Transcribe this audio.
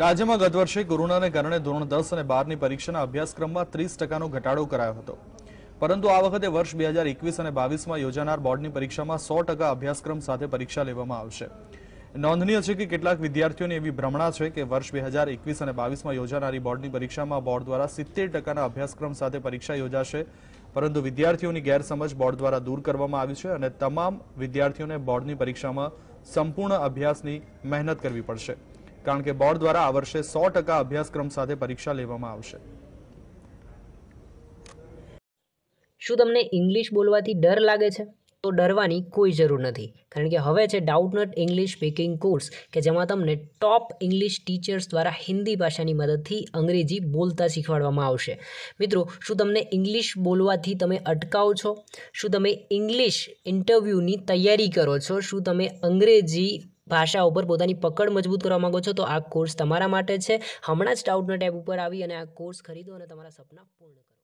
રાજ્યમાં ગત વર્ષે કોરોનાને કારણે ધોરણ દસ અને બારની પરીક્ષાના અભ્યાસક્રમમાં ત્રીસ ટકાનો ઘટાડો કરાયો હતો પરંતુ આ વખતે વર્ષ બે હજાર એકવીસ અને બાવીસમાં યોજાનાર બોર્ડની પરીક્ષામાં સો ટકા અભ્યાસક્રમ સાથે પરીક્ષા લેવામાં આવશે નોંધનીય છે કે કેટલાક વિદ્યાર્થીઓની એવી ભ્રમણા છે કે વર્ષ બે હજાર એકવીસ અને બાવીસમાં યોજાનારી બોર્ડની પરીક્ષામાં બોર્ડ દ્વારા સિત્તેર ટકાના અભ્યાસક્રમ સાથે પરીક્ષા યોજાશે પરંતુ વિદ્યાર્થીઓની ગેરસમજ બોર્ડ દ્વારા દૂર કરવામાં આવી છે અને તમામ વિદ્યાર્થીઓને બોર્ડની પરીક્ષામાં સંપૂર્ણ અભ્યાસની મહેનત કરવી પડશે કારણ કે બોર્ડ દ્વારા આ વર્ષે સો ટકા અભ્યાસક્રમ સાથે પરીક્ષા લેવામાં આવશે શું તમને ઇંગ્લિશ બોલવાથી ડર લાગે છે તો ડરવાની કોઈ જરૂર નથી કારણ કે હવે છે ડાઉટનટ ઇંગ્લિશ સ્પીકિંગ કોર્સ કે જેમાં તમને ટોપ ઇંગ્લિશ ટીચર્સ દ્વારા હિન્દી ભાષાની મદદથી અંગ્રેજી બોલતા શીખવાડવામાં આવશે મિત્રો શું તમને ઇંગ્લિશ બોલવાથી તમે અટકાવ છો શું તમે ઇંગ્લિશ ઇન્ટરવ્યૂની તૈયારી કરો છો શું તમે અંગ્રેજી ભાષા ઉપર પોતાની પકડ મજબૂત કરવા માગો છો તો આ કોર્સ તમારા માટે છે હમણાં જ ટાઉટના ટેબ ઉપર આવી અને આ કોર્સ ખરીદો અને તમારા સપના પૂર્ણ કરો